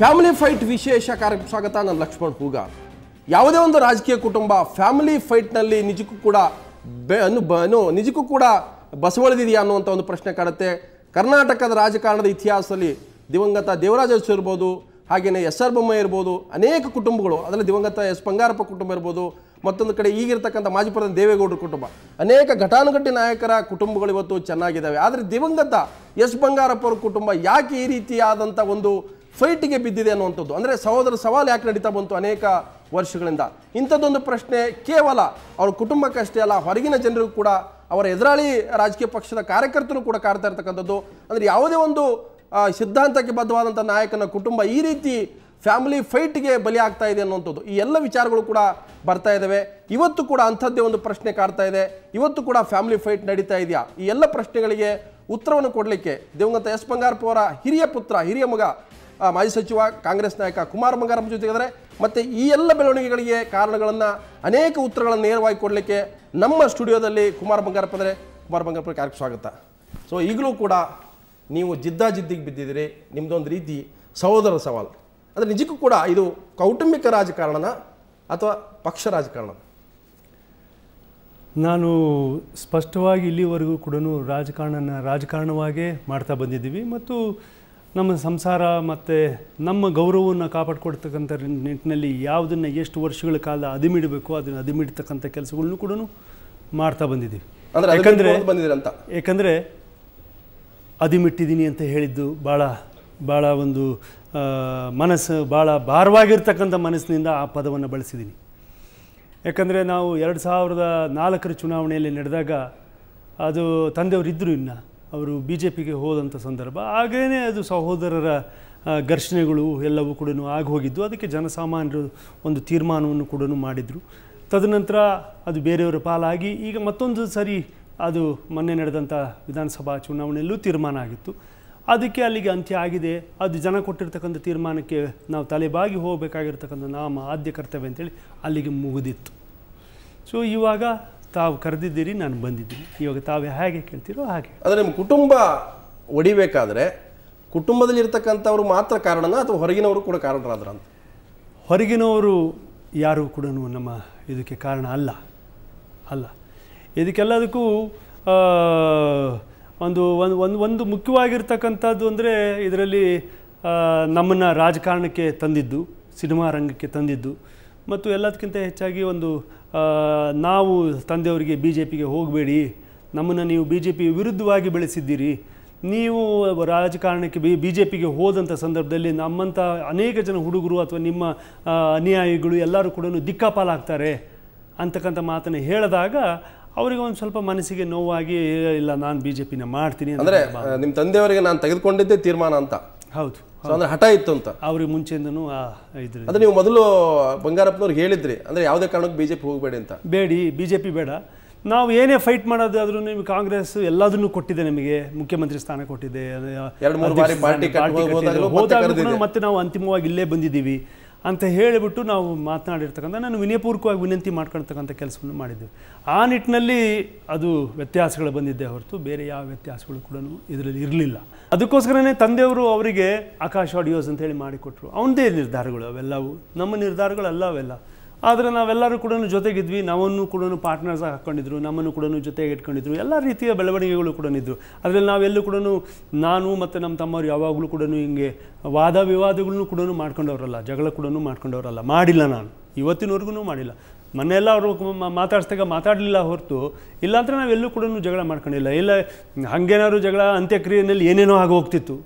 family fight ವಿಶೇಷ ಕಾರ್ಯಕ್ಕೆ ಸ್ವಾಗತ ನಾನು ಲಕ್ಷ್ಮಣ್ ಹೂಗ ಯಾವುದೇ ಒಂದು ರಾಜಕೀಯ ಕುಟುಂಬ ಫ್ಯಾಮಿಲಿ ಫೈಟ್ನಲ್ಲಿ ನಿಜಕ್ಕೂ ಕೂಡ ಬೆ ಅನು ನಿಜಕ್ಕೂ ಕೂಡ ಬಸವಳಿದೆಯಾ ಅನ್ನುವಂಥ ಒಂದು ಪ್ರಶ್ನೆ ಕಾಡುತ್ತೆ ಕರ್ನಾಟಕದ ರಾಜಕಾರಣದ ಇತಿಹಾಸದಲ್ಲಿ ದಿವಂಗತ ದೇವರಾಜ ಅರಸು ಇರ್ಬೋದು ಹಾಗೆಯೇ ಎಸ್ ಆರ್ ಬೊಮ್ಮಾಯಿ ಇರ್ಬೋದು ಅನೇಕ ಕುಟುಂಬಗಳು ಅದರಲ್ಲಿ ದಿವಂಗತ ಎಸ್ ಬಂಗಾರಪ್ಪ ಕುಟುಂಬ ಇರ್ಬೋದು ಮತ್ತೊಂದು ಕಡೆ ಈಗಿರ್ತಕ್ಕಂಥ ಮಾಜಿ ಪ್ರಧಾನಿ ದೇವೇಗೌಡರ ಕುಟುಂಬ ಅನೇಕ ಘಟಾನುಘಟಿ ನಾಯಕರ ಕುಟುಂಬಗಳು ಇವತ್ತು ಚೆನ್ನಾಗಿದ್ದಾವೆ ಆದರೆ ದಿವಂಗತ ಎಸ್ ಬಂಗಾರಪ್ಪ ಅವರ ಕುಟುಂಬ ಯಾಕೆ ಈ ರೀತಿಯಾದಂಥ ಒಂದು ಫೈಟಿಗೆ ಬಿದ್ದಿದೆ ಅನ್ನುವಂಥದ್ದು ಅಂದರೆ ಸಹೋದರ ಸವಾಲು ಯಾಕೆ ನಡೀತಾ ಬಂತು ಅನೇಕ ವರ್ಷಗಳಿಂದ ಇಂಥದ್ದೊಂದು ಪ್ರಶ್ನೆ ಕೇವಲ ಅವರ ಕುಟುಂಬಕ್ಕಷ್ಟೇ ಅಲ್ಲ ಹೊರಗಿನ ಜನರಿಗೂ ಕೂಡ ಅವರ ಎದುರಾಳಿ ರಾಜಕೀಯ ಪಕ್ಷದ ಕಾರ್ಯಕರ್ತರು ಕೂಡ ಕಾಡ್ತಾ ಇರ್ತಕ್ಕಂಥದ್ದು ಅಂದರೆ ಯಾವುದೇ ಒಂದು ಸಿದ್ಧಾಂತಕ್ಕೆ ಬದ್ಧವಾದಂಥ ನಾಯಕನ ಕುಟುಂಬ ಈ ರೀತಿ ಫ್ಯಾಮಿಲಿ ಫೈಟ್ಗೆ ಬಲಿ ಆಗ್ತಾ ಇದೆ ಅನ್ನುವಂಥದ್ದು ಈ ಎಲ್ಲ ವಿಚಾರಗಳು ಕೂಡ ಬರ್ತಾ ಇದ್ದಾವೆ ಇವತ್ತು ಕೂಡ ಅಂಥದ್ದೇ ಒಂದು ಪ್ರಶ್ನೆ ಕಾಡ್ತಾ ಇದೆ ಇವತ್ತು ಕೂಡ ಫ್ಯಾಮಿಲಿ ಫೈಟ್ ನಡೀತಾ ಇದೆಯಾ ಈ ಎಲ್ಲ ಪ್ರಶ್ನೆಗಳಿಗೆ ಉತ್ತರವನ್ನು ಕೊಡಲಿಕ್ಕೆ ದಿವಂಗತ ಎಸ್ ಬಂಗಾರಪ್ಪ ಅವರ ಹಿರಿಯ ಪುತ್ರ ಹಿರಿಯ ಮಗ ಮಾಜಿ ಸಚಿವ ಕಾಂಗ್ರೆಸ್ ನಾಯಕ ಕುಮಾರ್ ಬಂಗಾರಪ್ಪ ಜೊತೆಗಿದ್ರೆ ಮತ್ತು ಈ ಎಲ್ಲ ಬೆಳವಣಿಗೆಗಳಿಗೆ ಕಾರಣಗಳನ್ನು ಅನೇಕ ಉತ್ತರಗಳನ್ನು ನೇರವಾಗಿ ಕೊಡಲಿಕ್ಕೆ ನಮ್ಮ ಸ್ಟುಡಿಯೋದಲ್ಲಿ ಕುಮಾರ್ ಬಂಗಾರಪ್ಪ ಅಂದರೆ ಕುಮಾರ್ ಬಂಗಾರಪ್ಪ ಕಾರ್ಯಕ್ಕೆ ಸ್ವಾಗತ ಸೊ ಈಗಲೂ ಕೂಡ ನೀವು ಜಿದ್ದಾಜಿದ್ದಿಗೆ ಬಿದ್ದಿದ್ದೀರಿ ನಿಮ್ಮದೊಂದು ರೀತಿ ಸಹೋದರ ಸವಾಲು ಅಂದರೆ ನಿಜಕ್ಕೂ ಕೂಡ ಇದು ಕೌಟುಂಬಿಕ ರಾಜಕಾರಣ ಅಥವಾ ಪಕ್ಷ ರಾಜಕಾರಣ ನಾನು ಸ್ಪಷ್ಟವಾಗಿ ಇಲ್ಲಿವರೆಗೂ ಕೂಡ ರಾಜಕಾರಣ ರಾಜಕಾರಣವಾಗೇ ಮಾಡ್ತಾ ಬಂದಿದ್ದೀವಿ ಮತ್ತು ನಮ್ಮ ಸಂಸಾರ ಮತ್ತು ನಮ್ಮ ಗೌರವವನ್ನು ಕಾಪಾಡ್ಕೊಡ್ತಕ್ಕಂಥ ನಿಟ್ಟಿನಲ್ಲಿ ಯಾವುದನ್ನು ಎಷ್ಟು ವರ್ಷಗಳ ಕಾಲ ಅದಿಮಿಡಬೇಕು ಅದನ್ನು ಅದಿಮಿಡ್ತಕ್ಕಂಥ ಕೆಲಸಗಳನ್ನು ಕೂಡ ಮಾಡ್ತಾ ಬಂದಿದ್ದೀವಿ ಯಾಕಂದರೆ ಯಾಕಂದರೆ ಅದಿಮಿಟ್ಟಿದ್ದೀನಿ ಅಂತ ಹೇಳಿದ್ದು ಭಾಳ ಭಾಳ ಒಂದು ಮನಸ್ಸು ಭಾಳ ಭಾರವಾಗಿರ್ತಕ್ಕಂಥ ಮನಸ್ಸಿನಿಂದ ಆ ಪದವನ್ನು ಬಳಸಿದ್ದೀನಿ ಯಾಕಂದರೆ ನಾವು ಎರಡು ಸಾವಿರದ ನಾಲ್ಕರ ಚುನಾವಣೆಯಲ್ಲಿ ನಡೆದಾಗ ಅದು ತಂದೆಯವರಿದ್ದರು ಇನ್ನು ಅವರು ಬಿ ಜೆ ಪಿಗೆ ಹೋದಂಥ ಸಂದರ್ಭ ಆಗಲೇ ಅದು ಸಹೋದರರ ಘರ್ಷಣೆಗಳು ಎಲ್ಲವೂ ಕೂಡ ಹೋಗಿದ್ದು ಅದಕ್ಕೆ ಜನಸಾಮಾನ್ಯರು ಒಂದು ತೀರ್ಮಾನವನ್ನು ಕೂಡ ಮಾಡಿದರು ತದನಂತರ ಅದು ಬೇರೆಯವರ ಪಾಲಾಗಿ ಈಗ ಮತ್ತೊಂದು ಸರಿ ಅದು ಮೊನ್ನೆ ನಡೆದಂಥ ವಿಧಾನಸಭಾ ಚುನಾವಣೆಯಲ್ಲೂ ತೀರ್ಮಾನ ಆಗಿತ್ತು ಅದಕ್ಕೆ ಅಲ್ಲಿಗೆ ಅಂತ್ಯ ಆಗಿದೆ ಅದು ಜನ ಕೊಟ್ಟಿರ್ತಕ್ಕಂಥ ತೀರ್ಮಾನಕ್ಕೆ ನಾವು ತಲೆಬಾಗಿ ಹೋಗಬೇಕಾಗಿರ್ತಕ್ಕಂಥ ನಾಮ ಆದ್ಯ ಕರ್ತವ್ಯ ಅಂತೇಳಿ ಅಲ್ಲಿಗೆ ಮುಗಿದಿತ್ತು ಸೊ ಇವಾಗ ತಾವು ಕರೆದಿದ್ದೀರಿ ನಾನು ಬಂದಿದ್ದೀನಿ ಇವಾಗ ತಾವು ಹೇಗೆ ಕೇಳ್ತೀರೋ ಹಾಗೆ ಅಂದರೆ ನಿಮ್ಮ ಕುಟುಂಬ ಒಡಿಬೇಕಾದ್ರೆ ಕುಟುಂಬದಲ್ಲಿ ಇರ್ತಕ್ಕಂಥವ್ರು ಮಾತ್ರ ಕಾರಣನ ಅಥವಾ ಹೊರಗಿನವರು ಕೂಡ ಕಾರಣರಾದ್ರ ಅಂತ ಹೊರಗಿನವರು ಯಾರು ಕೂಡ ನಮ್ಮ ಇದಕ್ಕೆ ಕಾರಣ ಅಲ್ಲ ಅಲ್ಲ ಇದಕ್ಕೆಲ್ಲದಕ್ಕೂ ಒಂದು ಒಂದು ಒಂದು ಒಂದು ಮುಖ್ಯವಾಗಿರ್ತಕ್ಕಂಥದ್ದು ಅಂದರೆ ಇದರಲ್ಲಿ ನಮ್ಮನ್ನು ರಾಜಕಾರಣಕ್ಕೆ ತಂದಿದ್ದು ಸಿನಿಮಾ ರಂಗಕ್ಕೆ ತಂದಿದ್ದು ಮತ್ತು ಎಲ್ಲದಕ್ಕಿಂತ ಹೆಚ್ಚಾಗಿ ಒಂದು ನಾವು ತಂದೆಯವರಿಗೆ ಬಿ ಜೆ ಪಿಗೆ ಹೋಗಬೇಡಿ ನಮ್ಮನ್ನು ನೀವು ಬಿ ಜೆ ಪಿ ವಿರುದ್ಧವಾಗಿ ಬೆಳೆಸಿದ್ದೀರಿ ನೀವು ರಾಜಕಾರಣಕ್ಕೆ ಬಿ ಬಿ ಜೆ ಪಿಗೆ ಹೋದಂಥ ಸಂದರ್ಭದಲ್ಲಿ ನಮ್ಮಂಥ ಅನೇಕ ಜನ ಹುಡುಗರು ಅಥವಾ ನಿಮ್ಮ ಅನುಯಾಯಿಗಳು ಎಲ್ಲರೂ ಕೂಡ ದಿಕ್ಕಾಪಾಲಾಗ್ತಾರೆ ಅಂತಕ್ಕಂಥ ಮಾತನ್ನು ಹೇಳಿದಾಗ ಅವರಿಗೆ ಒಂದು ಸ್ವಲ್ಪ ಮನಸ್ಸಿಗೆ ನೋವಾಗಿ ಇಲ್ಲ ನಾನು ಬಿ ಜೆ ಪಿನ ಮಾಡ್ತೀನಿ ಅಂದರೆ ನಿಮ್ಮ ತಂದೆಯವರಿಗೆ ನಾನು ತೆಗೆದುಕೊಂಡಿದ್ದೆ ತೀರ್ಮಾನ ಅಂತ ಹೌದು ಅಂದ್ರೆ ಹಠ ಇತ್ತು ಅಂತ ಅವ್ರಿಗೆ ಮುಂಚೆಯಿಂದನು ಇದ್ರಿ ಅಂದ್ರೆ ನೀವು ಮೊದಲು ಬಂಗಾರಪ್ಪನವ್ರಿಗೆ ಹೇಳಿದ್ರಿ ಅಂದ್ರೆ ಯಾವುದೇ ಕಾರಣಕ್ಕೆ ಬಿಜೆಪಿ ಹೋಗಬೇಡಿ ಅಂತ ಬೇಡಿ ಬಿಜೆಪಿ ಬೇಡ ನಾವು ಏನೇ ಫೈಟ್ ಮಾಡೋದಾದ್ರೂ ನಿಮ್ಗೆ ಕಾಂಗ್ರೆಸ್ ಎಲ್ಲದನ್ನು ಕೊಟ್ಟಿದೆ ನಿಮಗೆ ಮುಖ್ಯಮಂತ್ರಿ ಸ್ಥಾನ ಕೊಟ್ಟಿದೆ ಮತ್ತೆ ನಾವು ಅಂತಿಮವಾಗಿ ಇಲ್ಲೇ ಬಂದಿದ್ದೀವಿ ಅಂತ ಹೇಳಿಬಿಟ್ಟು ನಾವು ಮಾತನಾಡಿರ್ತಕ್ಕಂಥ ನಾನು ವಿನಯಪೂರ್ವಕವಾಗಿ ವಿನಂತಿ ಮಾಡ್ಕೊಳ್ತಕ್ಕಂಥ ಕೆಲಸವನ್ನು ಮಾಡಿದ್ದೇವೆ ಆ ನಿಟ್ಟಿನಲ್ಲಿ ಅದು ವ್ಯತ್ಯಾಸಗಳು ಬಂದಿದ್ದೆ ಹೊರತು ಬೇರೆ ಯಾವ ವ್ಯತ್ಯಾಸಗಳು ಕೂಡ ಇದರಲ್ಲಿ ಇರಲಿಲ್ಲ ಅದಕ್ಕೋಸ್ಕರನೇ ತಂದೆಯವರು ಅವರಿಗೆ ಆಕಾಶ ಆಡಿಯೋಸ್ ಅಂತ ಹೇಳಿ ಮಾಡಿಕೊಟ್ರು ಅವನದೇ ನಿರ್ಧಾರಗಳು ಅವೆಲ್ಲವೂ ನಮ್ಮ ನಿರ್ಧಾರಗಳೆಲ್ಲ ಅವೆಲ್ಲ ಆದರೆ ನಾವೆಲ್ಲರೂ ಕೂಡ ಜೊತೆಗಿದ್ವಿ ನಾವನ್ನು ಕೂಡ ಪಾರ್ಟ್ನರ್ಸ್ ಹಾಕ್ಕೊಂಡಿದ್ರು ನಮ್ಮನ್ನು ಕೂಡ ಜೊತೆಗೆ ಇಟ್ಕೊಂಡಿದ್ರು ಎಲ್ಲ ರೀತಿಯ ಬೆಳವಣಿಗೆಗಳು ಕೂಡ ಇದ್ದರು ಅದರಲ್ಲಿ ನಾವೆಲ್ಲೂ ಕೂಡ ನಾನು ಮತ್ತು ನಮ್ಮ ತಮ್ಮವ್ರು ಯಾವಾಗಲೂ ಕೂಡ ಹಿಂಗೆ ವಾದ ವಿವಾದಗಳನ್ನೂ ಕೂಡ ಮಾಡ್ಕೊಂಡವ್ರಲ್ಲ ಜಗಳ ಕೂಡ ಮಾಡ್ಕೊಂಡವ್ರಲ್ಲ ಮಾಡಿಲ್ಲ ನಾನು ಇವತ್ತಿನವರೆಗೂ ಮಾಡಿಲ್ಲ ಮನೆಯೆಲ್ಲ ಅವರು ಮಾತಾಡ್ಸ್ದಾಗ ಮಾತಾಡಲಿಲ್ಲ ಹೊರತು ಇಲ್ಲಾಂದ್ರೆ ನಾವೆಲ್ಲೂ ಕೂಡ ಜಗಳ ಮಾಡ್ಕೊಂಡಿಲ್ಲ ಇಲ್ಲ ಹಂಗೇನಾದ್ರು ಜಗಳ ಅಂತ್ಯಕ್ರಿಯೆಯಲ್ಲಿ ಏನೇನೋ ಆಗೋಗ್ತಿತ್ತು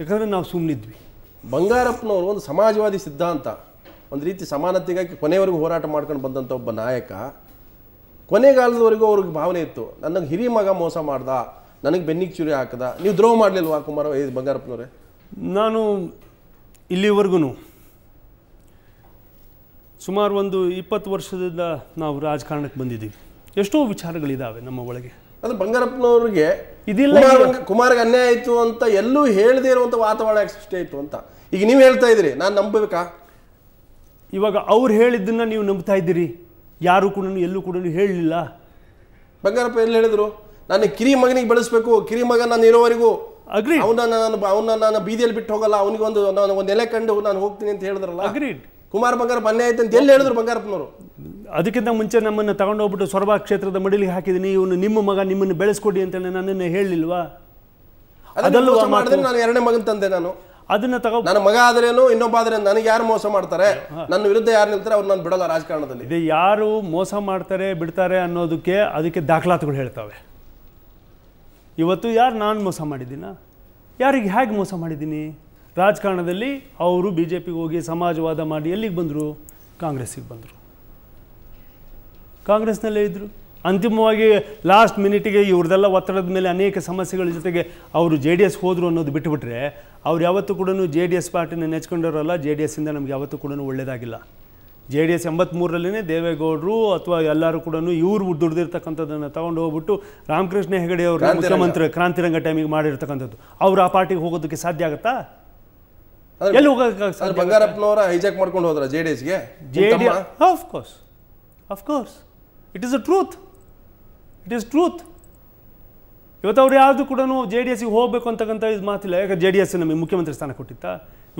ಯಾಕಂದರೆ ನಾವು ಸುಮ್ಮನಿದ್ವಿ ಬಂಗಾರಪ್ಪನವರು ಒಂದು ಸಮಾಜವಾದಿ ಸಿದ್ಧಾಂತ ಒಂದು ರೀತಿ ಸಮಾನತೆಗಾಗಿ ಕೊನೆವರೆಗೂ ಹೋರಾಟ ಮಾಡ್ಕೊಂಡು ಬಂದಂಥ ಒಬ್ಬ ನಾಯಕ ಕೊನೆಗಾಲದವರೆಗೂ ಅವ್ರಿಗೆ ಭಾವನೆ ಇತ್ತು ನನಗೆ ಹಿರಿಯ ಮಗ ಮೋಸ ಮಾಡ್ದ ನನಗೆ ಬೆನ್ನಿಗೆ ಚುರಿ ಹಾಕದ ನೀವು ದ್ರೋಹ ಮಾಡಲಿಲ್ವಾ ಕುಮಾರ ಇದು ಬಂಗಾರಪ್ಪನವ್ರೆ ನಾನು ಇಲ್ಲಿವರೆಗೂ ಸುಮಾರು ಒಂದು ಇಪ್ಪತ್ತು ವರ್ಷದಿಂದ ನಾವು ರಾಜಕಾರಣಕ್ಕೆ ಬಂದಿದ್ದೀವಿ ಎಷ್ಟೋ ವಿಚಾರಗಳಿದ್ದಾವೆ ನಮ್ಮ ಒಳಗೆ ಅದು ಬಂಗಾರಪ್ಪನವ್ರಿಗೆ ಇದಿಲ್ಲ ಕುಮಾರ್ಗೆ ಅನ್ಯಾಯ ಆಯಿತು ಅಂತ ಎಲ್ಲೂ ಹೇಳದೇ ಇರುವಂಥ ವಾತಾವರಣ ಸೃಷ್ಟಿ ಆಯಿತು ಅಂತ ಈಗ ನೀವು ಹೇಳ್ತಾ ಇದ್ರಿ ನಾನು ನಂಬಬೇಕಾ ಇವಾಗ ಅವ್ರು ಹೇಳಿದ್ದನ್ನು ನೀವು ನಂಬ್ತಾ ಇದ್ದೀರಿ ಯಾರು ಕೂಡ ಎಲ್ಲೂ ಕೂಡ ಹೇಳಲಿಲ್ಲ ಬಂಗಾರಪ್ಪ ಎಲ್ಲಿ ಹೇಳಿದ್ರು ನಾನು ಕಿರಿ ಮಗನಿಗೆ ಬೆಳೆಸಬೇಕು ಕಿರಿ ಮಗ ನಾನು ಇರೋವರೆಗೂ ಅಗ್ರಿ ಅವನ ನಾನು ಅವನ ನಾನು ಬೀದಿಯಲ್ಲಿ ಬಿಟ್ಟು ಹೋಗಲ್ಲ ಅವನಿಗೆ ಒಂದು ನಾನು ಒಂದು ಎಲೆ ಕಂಡು ನಾನು ಹೋಗ್ತೀನಿ ಅಂತ ಹೇಳಿದ್ರಲ್ಲ ಅಗ್ರಿ ಕುಮಾರ್ ಬಂಗಾರಪ್ಪ ಅನ್ಯಾಯ ಆಯ್ತು ಅಂತ ಎಲ್ಲಿ ಹೇಳಿದ್ರು ಬಂಗಾರಪ್ಪನವರು ಅದಕ್ಕಿಂತ ಮುಂಚೆ ನಮ್ಮನ್ನು ಹೋಗ್ಬಿಟ್ಟು ಸೊರಬ ಕ್ಷೇತ್ರದ ಮಡಿಲಿಗೆ ಹಾಕಿದ್ದೀನಿ ಇವನು ನಿಮ್ಮ ಮಗ ನಿಮ್ಮನ್ನು ಬೆಳೆಸ್ಕೊಡಿ ಅಂತೇಳಿ ನನ್ನನ್ನು ಹೇಳಲಿಲ್ವಾ ಅದಲ್ಲೂ ಮಾಡಿದ್ರೆ ನಾನು ಎರಡನೇ ಮಗನ ತಂದೆ ನಾನು ಅದನ್ನ ತಗೋ ನನ್ನ ಮಗ ಆದ್ರೇನು ಇನ್ನೊಬ್ಬ ಆದ್ರೆ ನನಗೆ ಯಾರು ಮೋಸ ಮಾಡ್ತಾರೆ ನನ್ನ ವಿರುದ್ಧ ಯಾರು ನಿಲ್ತಾರೆ ಅವ್ರು ನಾನು ಬಿಡಲ್ಲ ರಾಜಕಾರಣದಲ್ಲಿ ಇದೆ ಯಾರು ಮೋಸ ಮಾಡ್ತಾರೆ ಬಿಡ್ತಾರೆ ಅನ್ನೋದಕ್ಕೆ ಅದಕ್ಕೆ ದಾಖಲಾತುಗಳು ಹೇಳ್ತವೆ ಇವತ್ತು ಯಾರು ನಾನು ಮೋಸ ಮಾಡಿದ್ದೀನ ಯಾರಿಗೆ ಹೇಗೆ ಮೋಸ ಮಾಡಿದ್ದೀನಿ ರಾಜಕಾರಣದಲ್ಲಿ ಅವರು ಬಿ ಜೆ ಪಿಗೆ ಹೋಗಿ ಸಮಾಜವಾದ ಮಾಡಿ ಎಲ್ಲಿಗೆ ಬಂದರು ಕಾಂಗ್ರೆಸ್ಸಿಗೆ ಬಂದರು ಕಾಂಗ್ರೆಸ್ನಲ್ಲೇ ಇದ್ದರು ಅಂತಿಮವಾಗಿ ಲಾಸ್ಟ್ ಮಿನಿಟಿಗೆ ಇವ್ರದೆಲ್ಲ ಒತ್ತಡದ ಮೇಲೆ ಅನೇಕ ಸಮಸ್ಯೆಗಳ ಜೊತೆಗೆ ಅವರು ಜೆ ಡಿ ಎಸ್ ಹೋದರು ಅನ್ನೋದು ಬಿಟ್ಟುಬಿಟ್ರೆ ಅವ್ರು ಯಾವತ್ತೂ ಕೂಡ ಜೆ ಡಿ ಎಸ್ ಪಾರ್ಟಿನ ನೆಚ್ಕೊಂಡಿರೋಲ್ಲ ಜೆ ಡಿ ಎಸ್ಸಿಂದ ನಮ್ಗೆ ಯಾವತ್ತೂ ಕೂಡ ಒಳ್ಳೆಯದಾಗಿಲ್ಲ ಜೆ ಡಿ ಎಸ್ ಎಂಬತ್ತ್ಮೂರರಲ್ಲೇ ದೇವೇಗೌಡರು ಅಥವಾ ಎಲ್ಲರೂ ಕೂಡ ಇವರು ದುಡ್ದಿರ್ತಕ್ಕಂಥದ್ದನ್ನು ತಗೊಂಡು ಹೋಗ್ಬಿಟ್ಟು ರಾಮಕೃಷ್ಣ ಹೆಗಡೆ ಅವರು ಮುಖ್ಯಮಂತ್ರಿ ಕ್ರಾಂತಿರಂಗ ಟೈಮಿಗೆ ಮಾಡಿರ್ತಕ್ಕಂಥದ್ದು ಅವ್ರು ಆ ಪಾರ್ಟಿಗೆ ಹೋಗೋದಕ್ಕೆ ಸಾಧ್ಯ ಆಗುತ್ತಾ ಎಲ್ಲಿ ಹೋಗೋಕೆ ಬಂಗಾರಪ್ಪನವರ ಹೈಜಾಕ್ ಮಾಡ್ಕೊಂಡು ಹೋದ್ರ ಜೆ ಡಿ ಎಸ್ಗೆ J D of course of course it is a truth it is truth ಇವತ್ತು ಅವ್ರು ಯಾವುದು ಕೂಡ ಜೆ ಡಿ ಎಸ್ಗೆ ಹೋಗಬೇಕು ಅಂತಕ್ಕಂಥ ಇದು ಮಾತಿಲ್ಲ ಯಾಕೆ ಜೆ ಡಿ ಎಸ್ ನಮಗೆ ಮುಖ್ಯಮಂತ್ರಿ ಸ್ಥಾನ ಕೊಟ್ಟಿತ್ತ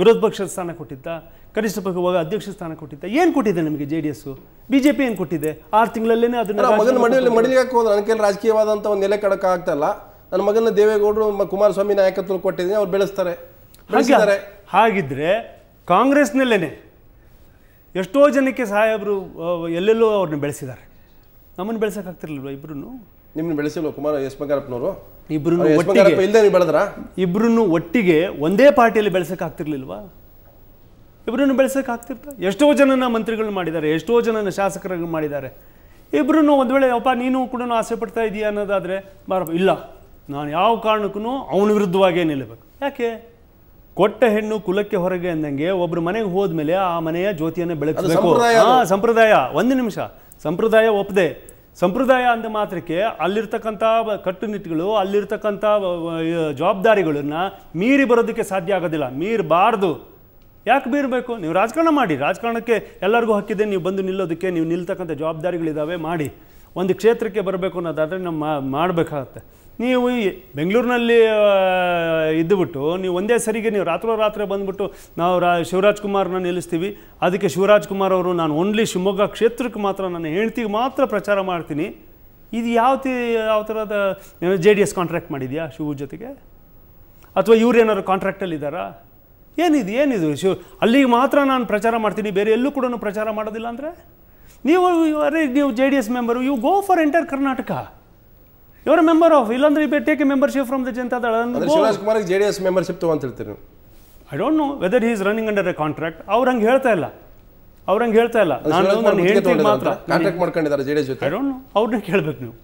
ವಿರೋಧ ಪಕ್ಷದ ಸ್ಥಾನ ಕೊಟ್ಟಿದ್ದ ಕನಿಷ್ಠ ಪಕ್ಷವಾಗ ಅಧ್ಯಕ್ಷ ಸ್ಥಾನ ಕೊಟ್ಟಿದ್ದ ಏನು ಕೊಟ್ಟಿದೆ ನಮಗೆ J D S B J P ಏನು ಕೊಟ್ಟಿದೆ ಆರು ತಿಂಗಳಲ್ಲೇ ಅದನ್ನು ಮಡಿಲಿಕ್ಕೆ ಹೋದ್ರೆ ನನ್ನ ರಾಜಕೀಯವಾದಂಥ ಒಂದು ನೆಲೆ ಕಡಕ್ಕೆ ಆಗ್ತಲ್ಲ ನನ್ನ ಮಗನ ದೇವೇಗೌಡರು ಕುಮಾರಸ್ವಾಮಿ ನಾಯಕತ್ವ ಕೊಟ್ಟಿದ್ದೀನಿ ಅವ್ರು ಬೆಳೆಸ್ತಾರೆ ಹಾಗಿದ್ರೆ ಕಾಂಗ್ರೆಸ್ನಲ್ಲೇ ಎಷ್ಟೋ ಜನಕ್ಕೆ ಸಾಹೇಬರು ಎಲ್ಲೆಲ್ಲೋ ಅವ್ರನ್ನ ಬೆಳೆಸಿದ್ದಾರೆ ನಮ್ಮನ್ನು ಬೆಳೆಸೋಕ್ಕಾಗ್ತಿರ್ಲಿಲ್ವ ಇಬ್ರು ನಿಮ್ಮನ್ನು ಬೆಳೆಸಿಲ್ವ ಕುಮಾರ ಎಸ್ ಇಬ್ಬರು ಇಲ್ಲದೆ ನೀವು ಬೆಳೆದ್ರ ಒಟ್ಟಿಗೆ ಒಂದೇ ಪಾರ್ಟಿಯಲ್ಲಿ ಆಗ್ತಿರ್ಲಿಲ್ವಾ ಇಬ್ಬರನ್ನು ಆಗ್ತಿರ್ತ ಎಷ್ಟೋ ಜನನ ಮಂತ್ರಿಗಳು ಮಾಡಿದ್ದಾರೆ ಎಷ್ಟೋ ಜನನ ಶಾಸಕರು ಮಾಡಿದ್ದಾರೆ ಇಬ್ಬರನ್ನು ಒಂದು ವೇಳೆ ಅಪ್ಪ ನೀನು ಕೂಡ ಆಸೆ ಪಡ್ತಾ ಇದೀಯ ಅನ್ನೋದಾದ್ರೆ ಬಾರಪ್ಪ ಇಲ್ಲ ನಾನು ಯಾವ ಕಾರಣಕ್ಕೂ ಅವನ ವಿರುದ್ಧವಾಗೇ ನಿಲ್ಲಬೇಕು ಯಾಕೆ ಕೊಟ್ಟ ಹೆಣ್ಣು ಕುಲಕ್ಕೆ ಹೊರಗೆ ಅಂದಂಗೆ ಒಬ್ಬರು ಮನೆಗೆ ಹೋದ್ಮೇಲೆ ಆ ಮನೆಯ ಜ್ಯೋತಿಯನ್ನು ಬೆಳಕು ಸಂಪ್ರದಾಯ ಒಂದು ನಿಮಿಷ ಸಂಪ್ರದಾಯ ಒಪ್ಪದೆ ಸಂಪ್ರದಾಯ ಅಂದ ಮಾತ್ರಕ್ಕೆ ಅಲ್ಲಿರ್ತಕ್ಕಂಥ ಕಟ್ಟುನಿಟ್ಟುಗಳು ಅಲ್ಲಿರ್ತಕ್ಕಂಥ ಜವಾಬ್ದಾರಿಗಳನ್ನು ಮೀರಿ ಬರೋದಕ್ಕೆ ಸಾಧ್ಯ ಆಗೋದಿಲ್ಲ ಮೀರಬಾರ್ದು ಯಾಕೆ ಬೀರಬೇಕು ನೀವು ರಾಜಕಾರಣ ಮಾಡಿ ರಾಜಕಾರಣಕ್ಕೆ ಎಲ್ಲರಿಗೂ ಹಕ್ಕಿದೆ ನೀವು ಬಂದು ನಿಲ್ಲೋದಕ್ಕೆ ನೀವು ನಿಲ್ತಕ್ಕಂಥ ಜವಾಬ್ದಾರಿಗಳಿದ್ದಾವೆ ಮಾಡಿ ಒಂದು ಕ್ಷೇತ್ರಕ್ಕೆ ಬರಬೇಕು ಅನ್ನೋದಾದರೆ ನಮ್ಮ ಮಾಡಬೇಕಾಗತ್ತೆ ನೀವು ಬೆಂಗಳೂರಿನಲ್ಲಿ ಇದ್ದುಬಿಟ್ಟು ನೀವು ಒಂದೇ ಸರಿಗೆ ನೀವು ರಾತ್ರೋ ರಾತ್ರಿ ಬಂದುಬಿಟ್ಟು ನಾವು ರಾ ಶಿವರಾಜ್ ಕುಮಾರ್ನ ನಿಲ್ಲಿಸ್ತೀವಿ ಅದಕ್ಕೆ ಶಿವರಾಜ್ ಕುಮಾರ್ ಅವರು ನಾನು ಓನ್ಲಿ ಶಿವಮೊಗ್ಗ ಕ್ಷೇತ್ರಕ್ಕೆ ಮಾತ್ರ ನನ್ನ ಹೆಂಡ್ತಿಗೆ ಮಾತ್ರ ಪ್ರಚಾರ ಮಾಡ್ತೀನಿ ಇದು ಯಾವ ತಿ ಯಾವ ಥರದ ಜೆ ಡಿ ಎಸ್ ಕಾಂಟ್ರಾಕ್ಟ್ ಮಾಡಿದೆಯಾ ಶಿವ ಜೊತೆಗೆ ಅಥವಾ ಕಾಂಟ್ರ್ಯಾಕ್ಟಲ್ಲಿ ಇದ್ದಾರಾ ಏನಿದು ಏನಿದು ಶಿವ ಅಲ್ಲಿಗೆ ಮಾತ್ರ ನಾನು ಪ್ರಚಾರ ಮಾಡ್ತೀನಿ ಬೇರೆ ಎಲ್ಲೂ ಕೂಡ ಪ್ರಚಾರ ಮಾಡೋದಿಲ್ಲ ಅಂದರೆ ನೀವು ಅರೆ ನೀವು J D S member you go for entire Karnataka ಇವರ ಮೆಂಬರ್ ಆಫ್ ಇಲ್ಲಾಂದ್ರೆ you take membership from the Janata Dal Shivraj Kumar J D S membership ತಗೊಂತ ಹೇಳ್ತೀರಿ I don't know whether he is running under a contract ಅವ್ರು ಹಂಗೆ ಹೇಳ್ತಾ ಇಲ್ಲ ಅವ್ರು ಹಂಗೆ ಹೇಳ್ತಾ ಇಲ್ಲ ನಾನು ಹೇಳ್ತೀನಿ ಮಾತ್ರ ಮಾಡ್ಕೊಂಡಿದ್ದಾರೆ ಜೆ ಡಿ ಎಸ್ ಜೊತೆ ಐ ಡೋಂಟ್ ನೋ ಅವ್ರನ್ನ ಕೇಳ್ಬೇಕು ನೀವು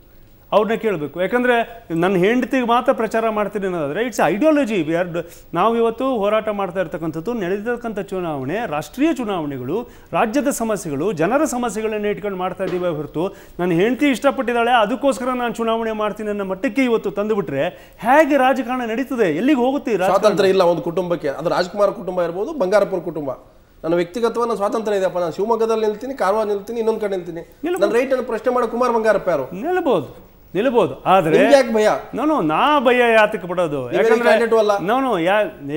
ಅವ್ರನ್ನ ಕೇಳಬೇಕು ಯಾಕಂದರೆ ನನ್ನ ಹೆಂಡತಿಗೆ ಮಾತ್ರ ಪ್ರಚಾರ ಮಾಡ್ತೀನಿ ಅನ್ನೋದಾದರೆ ಇಟ್ಸ್ ಐಡಿಯಾಲಜಿ ವಿ ಆರ್ ನಾವು ಇವತ್ತು ಹೋರಾಟ ಮಾಡ್ತಾ ಇರ್ತಕ್ಕಂಥದ್ದು ನಡೆದಿರ್ತಕ್ಕಂಥ ಚುನಾವಣೆ ರಾಷ್ಟ್ರೀಯ ಚುನಾವಣೆಗಳು ರಾಜ್ಯದ ಸಮಸ್ಯೆಗಳು ಜನರ ಸಮಸ್ಯೆಗಳನ್ನ ಇಟ್ಕೊಂಡು ಮಾಡ್ತಾ ಇದ್ದೀವಿ ಹೊರತು ನನ್ನ ಹೆಂಡತಿ ಇಷ್ಟಪಟ್ಟಿದ್ದಾಳೆ ಅದಕ್ಕೋಸ್ಕರ ನಾನು ಚುನಾವಣೆ ಮಾಡ್ತೀನಿ ಅನ್ನೋ ಮಟ್ಟಕ್ಕೆ ಇವತ್ತು ತಂದುಬಿಟ್ರೆ ಹೇಗೆ ರಾಜಕಾರಣ ನಡೀತದೆ ಎಲ್ಲಿಗೆ ಹೋಗುತ್ತೆ ಸ್ವಾತಂತ್ರ್ಯ ಇಲ್ಲ ಒಂದು ಕುಟುಂಬಕ್ಕೆ ಅದು ರಾಜ್ಕುಮಾರ್ ಕುಟುಂಬ ಇರ್ಬೋದು ಬಂಗಾರಪುರ ಕುಟುಂಬ ನನ್ನ ವ್ಯಕ್ತಿಗತವನ್ನ ನಾನು ಸ್ವಾತಂತ್ರ್ಯ ಇದೆಯಪ್ಪ ನಾನು ಶಿವಮೊಗ್ಗದಲ್ಲಿ ನಿಲ್ತೀನಿ ಕಾರವಾರ ನಿಲ್ತೀನಿ ಇನ್ನೊಂದು ಕಡೆ ನಿಲ್ತೀನಿ ನನ್ನ ರೈಟ್ ಅನ್ನು ಪ್ರಶ್ನೆ ಮಾಡೋ ಕುಮಾರ್ ಬಂಗಾರಪ್ಪ ಯಾರು ಹೇಳ್ಬೋದು ನಿಲ್ಬೋದು ಆದರೆ ಭಯ ನಾನು ನಾ ಭಯ ಯಾತಕ್ಕೆ ಪಡೋದು ಯಾಕಂದ್ರೆ ನಾನು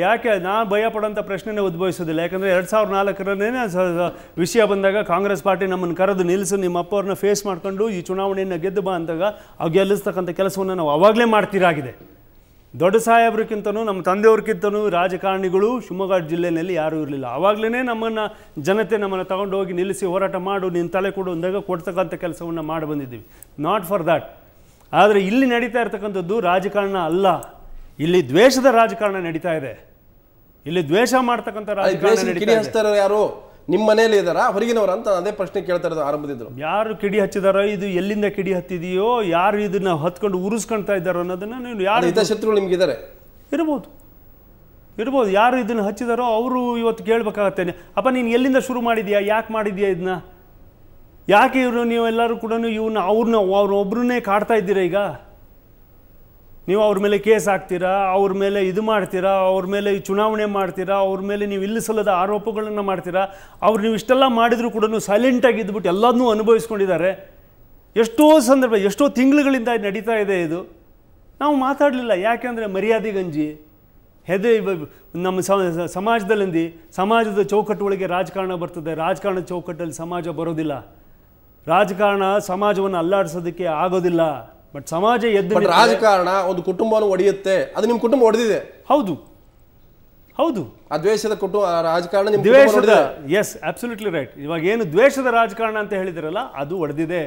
ಯಾಕೆ ನಾ ಭಯ ಪಡೋಂಥ ಪ್ರಶ್ನೆನೇ ಉದ್ಭವಿಸೋದಿಲ್ಲ ಯಾಕಂದ್ರೆ ಎರಡು ಸಾವಿರದ ನಾಲ್ಕರಲ್ಲೇನೆ ವಿಷಯ ಬಂದಾಗ ಕಾಂಗ್ರೆಸ್ ಪಾರ್ಟಿ ನಮ್ಮನ್ನು ಕರೆದು ನಿಲ್ಲಿಸು ನಿಮ್ಮ ಅಪ್ಪ ಫೇಸ್ ಮಾಡ್ಕೊಂಡು ಈ ಚುನಾವಣೆಯನ್ನು ಗೆದ್ದು ಬಾ ಅಂದಾಗ ಅವ್ ಗೆಲ್ಲಿಸ್ತಕ್ಕಂಥ ಕೆಲಸವನ್ನು ನಾವು ಅವಾಗ್ಲೇ ಮಾಡ್ತೀರಾಗಿದೆ ದೊಡ್ಡ ಸಾಹೇಬ್ರಿಗಿಂತನೂ ನಮ್ಮ ತಂದೆಯವ್ರಿಗಿಂತನೂ ರಾಜಕಾರಣಿಗಳು ಶಿವಮೊಗ್ಗ ಜಿಲ್ಲೆಯಲ್ಲಿ ಯಾರೂ ಇರಲಿಲ್ಲ ಆವಾಗಲೇ ನಮ್ಮನ್ನು ಜನತೆ ನಮ್ಮನ್ನು ತಗೊಂಡು ಹೋಗಿ ನಿಲ್ಲಿಸಿ ಹೋರಾಟ ಮಾಡು ನಿನ್ನ ತಲೆ ಕೊಡು ಅಂದಾಗ ಕೊಡ್ತಕ್ಕಂಥ ಕೆಲಸವನ್ನು ಮಾಡಿ ಬಂದಿದ್ದೀವಿ ನಾಟ್ ಫಾರ್ ದ್ಯಾಟ್ ಆದರೆ ಇಲ್ಲಿ ನಡೀತಾ ಇರತಕ್ಕಂಥದ್ದು ರಾಜಕಾರಣ ಅಲ್ಲ ಇಲ್ಲಿ ದ್ವೇಷದ ರಾಜಕಾರಣ ನಡೀತಾ ಇದೆ ಇಲ್ಲಿ ದ್ವೇಷ ಮಾಡ್ತಕ್ಕಂಥ ರಾಜಕಾರಣ ಯಾರು ನಿಮ್ಮ ಮನೇಲಿ ಇದಾರ ಹೊರಗಿನವರ ಅಂತ ಅದೇ ಪ್ರಶ್ನೆ ಕೇಳ್ತಾ ಇರೋದು ಆರಂಭದಿದ್ರು ಯಾರು ಕಿಡಿ ಹಚ್ಚಿದಾರ ಇದು ಎಲ್ಲಿಂದ ಕಿಡಿ ಹತ್ತಿದೆಯೋ ಯಾರು ಇದನ್ನ ಹತ್ಕೊಂಡು ಉರುಸ್ಕೊಳ್ತಾ ಇದ್ದಾರೋ ಅನ್ನೋದನ್ನ ನೀವು ಯಾರು ಹಿತಶತ್ರುಗಳು ನಿಮ್ಗಿದ್ದಾರೆ ಇರ್ಬೋದು ಇರ್ಬೋದು ಯಾರು ಇದನ್ನ ಹಚ್ಚಿದಾರೋ ಅವರು ಇವತ್ತು ಕೇಳ್ಬೇಕಾಗತ್ತೇನೆ ಅಪ್ಪ ನೀನು ಎಲ್ಲಿಂದ ಶುರು ಮಾಡಿದ್ಯಾ ಯಾಕೆ ಮಾಡಿದ್ಯಾ ಇದನ್ನ ಯಾಕೆ ಇವರು ನೀವೆಲ್ಲರೂ ಕೂಡ ಇವನ್ನ ಅವ್ರನ್ನ ಅವ್ರ ಒಬ್ಬರನ್ನೇ ಕಾಡ್ತಾ ಇದ್ದೀರಾ ಈಗ ನೀವು ಅವ್ರ ಮೇಲೆ ಕೇಸ್ ಹಾಕ್ತೀರಾ ಅವ್ರ ಮೇಲೆ ಇದು ಮಾಡ್ತೀರಾ ಅವ್ರ ಮೇಲೆ ಚುನಾವಣೆ ಮಾಡ್ತೀರಾ ಅವ್ರ ಮೇಲೆ ನೀವು ಇಲ್ಲಿಸಲ್ಲದ ಆರೋಪಗಳನ್ನು ಮಾಡ್ತೀರಾ ಅವ್ರು ನೀವು ಇಷ್ಟೆಲ್ಲ ಮಾಡಿದರೂ ಕೂಡ ಸೈಲೆಂಟಾಗಿ ಇದ್ಬಿಟ್ಟು ಎಲ್ಲದನ್ನೂ ಅನುಭವಿಸ್ಕೊಂಡಿದ್ದಾರೆ ಎಷ್ಟೋ ಸಂದರ್ಭ ಎಷ್ಟೋ ತಿಂಗಳುಗಳಿಂದ ನಡೀತಾ ಇದೆ ಇದು ನಾವು ಮಾತಾಡಲಿಲ್ಲ ಯಾಕೆಂದರೆ ಗಂಜಿ ಹೆದೆ ನಮ್ಮ ಸಮಾಜದಲ್ಲಿ ಸಮಾಜದ ಚೌಕಟ್ಟು ಒಳಗೆ ರಾಜಕಾರಣ ಬರ್ತದೆ ರಾಜಕಾರಣ ಚೌಕಟ್ಟಲ್ಲಿ ಸಮಾಜ ಬರೋದಿಲ್ಲ ರಾಜಕಾರಣ ಸಮಾಜವನ್ನು ಅಲ್ಲಾಡಿಸೋದಕ್ಕೆ ಆಗೋದಿಲ್ಲ ಬಟ್ ಸಮಾಜ ಎದ್ದು ರಾಜಕಾರಣ ಒಂದು ಕುಟುಂಬವನ್ನು ಒಡೆಯುತ್ತೆ ಅದು ನಿಮ್ಮ ಕುಟುಂಬ ಒಡೆದಿದೆ ಹೌದು ಹೌದು ಆ ದ್ವೇಷದ ಕುಟುಂಬ ರಾಜಕಾರಣ ದ್ವೇಷದ ಎಸ್ ಅಬ್ಸಲ್ಯೂಟ್ಲಿ ರೈಟ್ ಇವಾಗ ಏನು ದ್ವೇಷದ ರಾಜಕಾರಣ ಅಂತ ಹೇಳಿದಿರಲ್ಲ ಅದು ಒಡೆದಿದೆ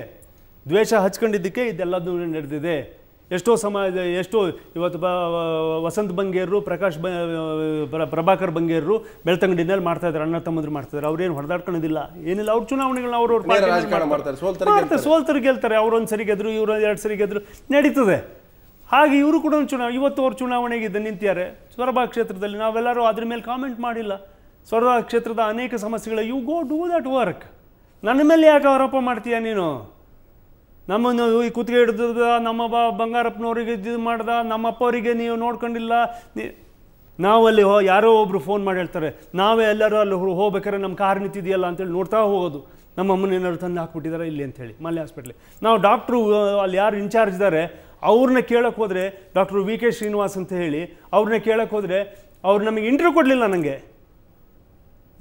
ದ್ವೇಷ ಹಚ್ಕೊಂಡಿದ್ದಕ್ಕೆ ಇದೆಲ್ಲದೂ ನಡೆದಿದೆ ಎಷ್ಟೋ ಸಮಾಜ ಎಷ್ಟೋ ಇವತ್ತು ಬ ವಸಂತ್ ಬಂಗೇರರು ಪ್ರಕಾಶ್ ಬ ಪ್ರಭಾಕರ್ ಬಂಗೇರರು ಬೆಳ್ತಂಗಡಿನಲ್ಲಿ ಮಾಡ್ತಾ ಇದ್ದಾರೆ ಅಣ್ಣ ತಮ್ಮಂದ್ರು ಮಾಡ್ತಿದ್ದಾರೆ ಅವ್ರೇನು ಹೊಡೆದಾಡ್ಕೊಳ್ಳೋದಿಲ್ಲ ಏನಿಲ್ಲ ಅವ್ರ ಚುನಾವಣೆಗಳನ್ನ ಮಾಡ್ತಾರೆ ಸೋಲ್ತರು ಗೆಲ್ತಾರೆ ಅವ್ರೊಂದು ಸರಿ ಗೆದ್ರು ಇವರು ಎರಡು ಸರಿ ಗೆದ್ರು ನಡೀತದೆ ಹಾಗೆ ಇವರು ಕೂಡ ಒಂದು ಚುನಾವಣೆ ಇವತ್ತು ಅವ್ರ ಚುನಾವಣೆಗೆ ಇದ್ದ ನಿಂತಿದ್ದಾರೆ ಸೊರಬ ಕ್ಷೇತ್ರದಲ್ಲಿ ನಾವೆಲ್ಲರೂ ಅದ್ರ ಮೇಲೆ ಕಾಮೆಂಟ್ ಮಾಡಿಲ್ಲ ಸೊರಬ ಕ್ಷೇತ್ರದ ಅನೇಕ ಸಮಸ್ಯೆಗಳ you go do that work ನನ್ನ ಮೇಲೆ ಯಾಕೆ ಆರೋಪ ಮಾಡ್ತೀಯಾ ನೀನು ನಮ್ಮನ್ನು ಈ ಕುತ್ತಿಗೆ ಹಿಡ್ದ ನಮ್ಮ ಬಂಗಾರಪ್ಪನವರಿಗೆ ಬಂಗಾರಪ್ಪನವ್ರಿಗೆ ಇದು ಮಾಡ್ದ ಅವರಿಗೆ ನೀವು ನೋಡ್ಕೊಂಡಿಲ್ಲ ನಾವಲ್ಲಿ ಹೋ ಯಾರೋ ಒಬ್ಬರು ಫೋನ್ ಮಾಡಿ ಹೇಳ್ತಾರೆ ನಾವೇ ಎಲ್ಲರೂ ಅಲ್ಲಿ ಹೋಗ್ಬೇಕಾದ್ರೆ ನಮ್ಮ ಕಾರ್ ನಿಂತಿದೆಯಲ್ಲ ಅಂತೇಳಿ ನೋಡ್ತಾ ಹೋಗೋದು ನಮ್ಮ ಅಮ್ಮನ ಏನಾದ್ರು ತಂದು ಹಾಕ್ಬಿಟ್ಟಿದ್ದಾರೆ ಇಲ್ಲಿ ಹೇಳಿ ಮಲ್ಯ ಹಾಸ್ಪಿಟ್ಲಿಗೆ ನಾವು ಡಾಕ್ಟ್ರು ಅಲ್ಲಿ ಯಾರು ಇನ್ಚಾರ್ಜ್ ಇದ್ದಾರೆ ಅವ್ರನ್ನ ಕೇಳೋಕ್ಕೆ ಹೋದರೆ ಡಾಕ್ಟ್ರು ವಿ ಕೆ ಶ್ರೀನಿವಾಸ್ ಅಂತ ಹೇಳಿ ಅವ್ರನ್ನ ಕೇಳೋಕ್ಕೆ ಹೋದರೆ ಅವ್ರು ನಮಗೆ ಇಂಟ್ರ್ಯೂ ಕೊಡಲಿಲ್ಲ ನನಗೆ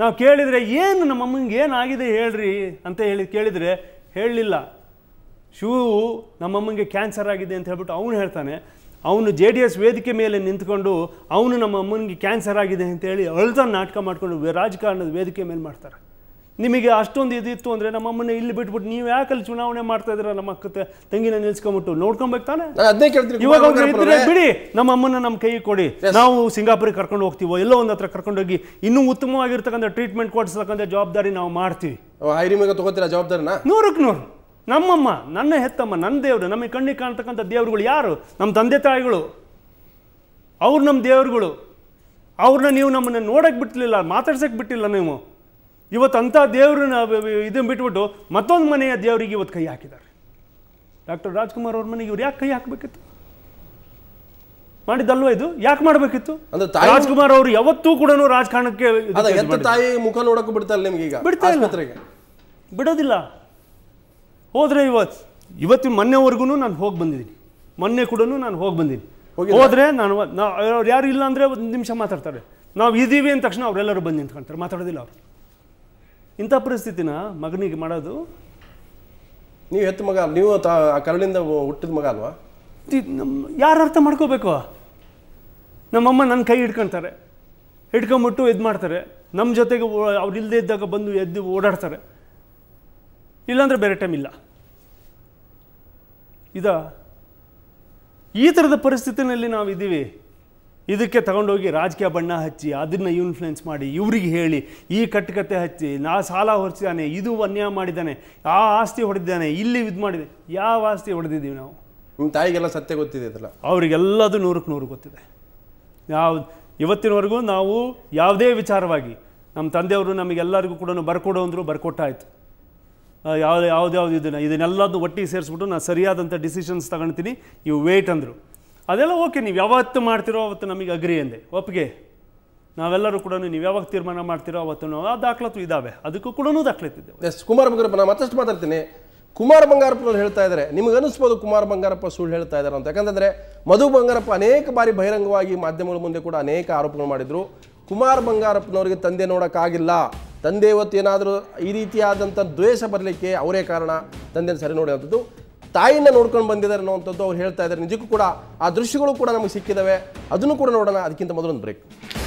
ನಾವು ಕೇಳಿದರೆ ಏನು ನಮ್ಮ ಅಮ್ಮಂಗೆ ಏನಾಗಿದೆ ಹೇಳ್ರಿ ಅಂತ ಹೇಳಿ ಕೇಳಿದರೆ ಹೇಳಲಿಲ್ಲ ಶಿವು ನಮ್ಮಮ್ಮನಿಗೆ ಕ್ಯಾನ್ಸರ್ ಆಗಿದೆ ಅಂತ ಹೇಳ್ಬಿಟ್ಟು ಅವನು ಹೇಳ್ತಾನೆ ಅವನು ಜೆ ಡಿ ಎಸ್ ವೇದಿಕೆ ಮೇಲೆ ನಿಂತ್ಕೊಂಡು ಅವನು ನಮ್ಮ ಅಮ್ಮನಿಗೆ ಕ್ಯಾನ್ಸರ್ ಆಗಿದೆ ಅಂತೇಳಿ ಅಳ್ತಾ ನಾಟಕ ಮಾಡ್ಕೊಂಡು ರಾಜಕಾರಣದ ವೇದಿಕೆ ಮೇಲೆ ಮಾಡ್ತಾರೆ ನಿಮಗೆ ಅಷ್ಟೊಂದು ಇದಿತ್ತು ಅಂದರೆ ನಮ್ಮ ಅಮ್ಮನ ಇಲ್ಲಿ ಬಿಟ್ಬಿಟ್ಟು ನೀವು ಅಲ್ಲಿ ಚುನಾವಣೆ ಮಾಡ್ತಾ ಇದ್ದೀರಾ ನಮ್ಮ ಅಕ್ಕ ತಂಗಿನ ನಿಲ್ಸ್ಕೊಂಬಿಟ್ಟು ನೋಡ್ಕೊಬೇಕು ತಾನೆ ಇವಾಗ ಬಿಡಿ ನಮ್ಮ ಅಮ್ಮನ ನಮ್ಮ ಕೈಗೆ ಕೊಡಿ ನಾವು ಸಿಂಗಾಪುರಿಗೆ ಕರ್ಕೊಂಡು ಹೋಗ್ತೀವೋ ಎಲ್ಲೋ ಒಂದು ಹತ್ರ ಕರ್ಕೊಂಡೋಗಿ ಇನ್ನೂ ಉತ್ತಮವಾಗಿರ್ತಕ್ಕಂಥ ಟ್ರೀಟ್ಮೆಂಟ್ ಕೊಡಿಸ್ತಕ್ಕಂಥ ಜವಾಬ್ದಾರಿ ನಾವು ಮಾಡ್ತೀವಿ ಹೈರಿಮೇಗ ತಗೋತೀರಾ ಜವಾಬ್ದಾರಿನ ನೂರಕ್ಕೆ ನೂರು ನಮ್ಮಮ್ಮ ನನ್ನ ಹೆತ್ತಮ್ಮ ನನ್ನ ದೇವರು ನಮಗೆ ಕಣ್ಣಿಗೆ ಕಾಣ್ತಕ್ಕಂಥ ದೇವರುಗಳು ಯಾರು ನಮ್ಮ ತಂದೆ ತಾಯಿಗಳು ಅವ್ರು ನಮ್ಮ ದೇವರುಗಳು ಅವ್ರನ್ನ ನೀವು ನಮ್ಮನ್ನ ನೋಡಕ್ಕೆ ಬಿಟ್ಟಿಲ್ಲ ಮಾತಾಡ್ಸೋಕ್ಕೆ ಬಿಟ್ಟಿಲ್ಲ ನೀವು ಇವತ್ತು ಅಂಥ ದೇವ್ರನ್ನ ಇದನ್ನು ಬಿಟ್ಬಿಟ್ಟು ಮತ್ತೊಂದು ಮನೆಯ ದೇವರಿಗೆ ಇವತ್ತು ಕೈ ಹಾಕಿದ್ದಾರೆ ಡಾಕ್ಟರ್ ರಾಜ್ಕುಮಾರ್ ಅವ್ರ ಮನೆಗೆ ಇವ್ರು ಯಾಕೆ ಕೈ ಹಾಕಬೇಕಿತ್ತು ಮಾಡಿದ್ದಲ್ವ ಇದು ಯಾಕೆ ಮಾಡಬೇಕಿತ್ತು ರಾಜ್ಕುಮಾರ್ ಅವರು ಯಾವತ್ತೂ ಕೂಡ ರಾಜಕಾರಣಕ್ಕೆ ತಾಯಿ ಮುಖ ನೋಡಕ್ಕೂ ಈಗ ಬಿಡೋದಿಲ್ಲ ಹೋದರೆ ಇವತ್ತು ಇವತ್ತಿನ ಮೊನ್ನೆವರೆಗೂ ನಾನು ಹೋಗಿ ಬಂದಿದ್ದೀನಿ ಮೊನ್ನೆ ಕೂಡ ನಾನು ಹೋಗಿ ಬಂದೀನಿ ಹೋದರೆ ನಾನು ಅವ್ರು ಯಾರು ಇಲ್ಲ ಅಂದರೆ ಒಂದು ನಿಮಿಷ ಮಾತಾಡ್ತಾರೆ ನಾವು ಇದ್ದೀವಿ ಅಂದ ತಕ್ಷಣ ಅವರೆಲ್ಲರೂ ಬಂದು ನಿಂತ್ಕೊಳ್ತಾರೆ ಮಾತಾಡೋದಿಲ್ಲ ಅವರು ಇಂಥ ಪರಿಸ್ಥಿತಿನ ಮಗನಿಗೆ ಮಾಡೋದು ನೀವು ಎತ್ತ ಮಗ ನೀವು ಆ ಕರಳಿಂದ ಹುಟ್ಟಿದ ಮಗ ಅಲ್ವಾ ಯಾರು ಅರ್ಥ ಮಾಡ್ಕೋಬೇಕು ನಮ್ಮಮ್ಮ ನನ್ನ ಕೈ ಹಿಡ್ಕೊಳ್ತಾರೆ ಹಿಡ್ಕೊಂಬಿಟ್ಟು ಇದು ಮಾಡ್ತಾರೆ ನಮ್ಮ ಜೊತೆಗೆ ಅವ್ರು ಇಲ್ಲದೇ ಇದ್ದಾಗ ಬಂದು ಎದ್ದು ಓಡಾಡ್ತಾರೆ ಇಲ್ಲಾಂದರೆ ಬೇರೆ ಟೈಮ್ ಇಲ್ಲ ಇದ ಈ ಥರದ ಪರಿಸ್ಥಿತಿನಲ್ಲಿ ಇದ್ದೀವಿ ಇದಕ್ಕೆ ತಗೊಂಡೋಗಿ ರಾಜಕೀಯ ಬಣ್ಣ ಹಚ್ಚಿ ಅದನ್ನು ಇನ್ಫ್ಲುಯೆನ್ಸ್ ಮಾಡಿ ಇವ್ರಿಗೆ ಹೇಳಿ ಈ ಕಟ್ಟುಕತೆ ಹಚ್ಚಿ ನಾ ಸಾಲ ಹೊರಿಸಿದ್ದಾನೆ ಇದು ಅನ್ಯಾಯ ಮಾಡಿದ್ದಾನೆ ಆ ಆಸ್ತಿ ಹೊಡೆದಿದ್ದಾನೆ ಇಲ್ಲಿ ಇದು ಮಾಡಿದೆ ಯಾವ ಆಸ್ತಿ ಹೊಡೆದಿದ್ದೀವಿ ನಾವು ನಿಮ್ಮ ತಾಯಿಗೆಲ್ಲ ಸತ್ಯ ಗೊತ್ತಿದೆ ಅದಲ್ಲ ಅವರಿಗೆಲ್ಲದು ನೂರಕ್ಕೆ ನೂರು ಗೊತ್ತಿದೆ ಯಾವ ಇವತ್ತಿನವರೆಗೂ ನಾವು ಯಾವುದೇ ವಿಚಾರವಾಗಿ ನಮ್ಮ ತಂದೆಯವರು ನಮಗೆಲ್ಲರಿಗೂ ಕೂಡ ಬರ್ಕೊಡೋ ಅಂದರು ಬರ್ಕೊಟ್ಟಾಯಿತು ಯಾವ್ದು ಯಾವ್ದ್ಯಾವ್ದು ಇದನ್ನ ಇದನ್ನೆಲ್ಲದನ್ನು ಒಟ್ಟಿಗೆ ಸೇರಿಸ್ಬಿಟ್ಟು ನಾನು ಸರಿಯಾದಂಥ ಡಿಸಿಷನ್ಸ್ ತಗೊಳ್ತೀನಿ ಇವು ವೇಟ್ ಅಂದರು ಅದೆಲ್ಲ ಓಕೆ ನೀವು ಯಾವತ್ತು ಮಾಡ್ತಿರೋ ಅವತ್ತು ನಮಗೆ ಅಗ್ರಿ ಎಂದೆ ಒಪ್ಪಿಗೆ ನಾವೆಲ್ಲರೂ ಕೂಡ ನೀವು ಯಾವಾಗ ತೀರ್ಮಾನ ಮಾಡ್ತಿರೋ ಅವತ್ತು ನಾವು ಆ ದಾಖಲಾತು ಇದ್ದಾವೆ ಅದಕ್ಕೂ ಕೂಡ ದಾಖಲಾತಿದ್ದೇವೆ ಎಸ್ ಕುಮಾರ್ ಬಂಗಾರಪ್ಪ ನಾನು ಮತ್ತಷ್ಟು ಮಾತಾಡ್ತೀನಿ ಕುಮಾರ್ ಬಂಗಾರಪ್ಪನವರು ಹೇಳ್ತಾ ಇದ್ದಾರೆ ನಿಮ್ಗೆ ಅನಿಸ್ಬೋದು ಕುಮಾರ್ ಬಂಗಾರಪ್ಪ ಸುಳ್ಳು ಹೇಳ್ತಾ ಇದ್ದಾರೆ ಅಂತ ಯಾಕಂತಂದರೆ ಮಧು ಬಂಗಾರಪ್ಪ ಅನೇಕ ಬಾರಿ ಬಹಿರಂಗವಾಗಿ ಮಾಧ್ಯಮಗಳ ಮುಂದೆ ಕೂಡ ಅನೇಕ ಆರೋಪಗಳು ಮಾಡಿದರು ಕುಮಾರ್ ಬಂಗಾರಪ್ಪನವರಿಗೆ ತಂದೆ ನೋಡೋಕ್ಕಾಗಿಲ್ಲ ತಂದೆ ಇವತ್ತು ಏನಾದರೂ ಈ ರೀತಿಯಾದಂಥ ದ್ವೇಷ ಬರಲಿಕ್ಕೆ ಅವರೇ ಕಾರಣ ತಂದೆ ಸರಿ ನೋಡುವಂಥದ್ದು ತಾಯಿನ ನೋಡ್ಕೊಂಡು ಬಂದಿದ್ದಾರೆ ಅನ್ನೋವಂಥದ್ದು ಅವ್ರು ಹೇಳ್ತಾ ಇದ್ದಾರೆ ನಿಜಕ್ಕೂ ಕೂಡ ಆ ದೃಶ್ಯಗಳು ಕೂಡ ನಮಗೆ ಸಿಕ್ಕಿದ್ದಾವೆ ಅದನ್ನು ಕೂಡ ನೋಡೋಣ ಅದಕ್ಕಿಂತ ಮೊದಲೊಂದು ಬ್ರೇಕ್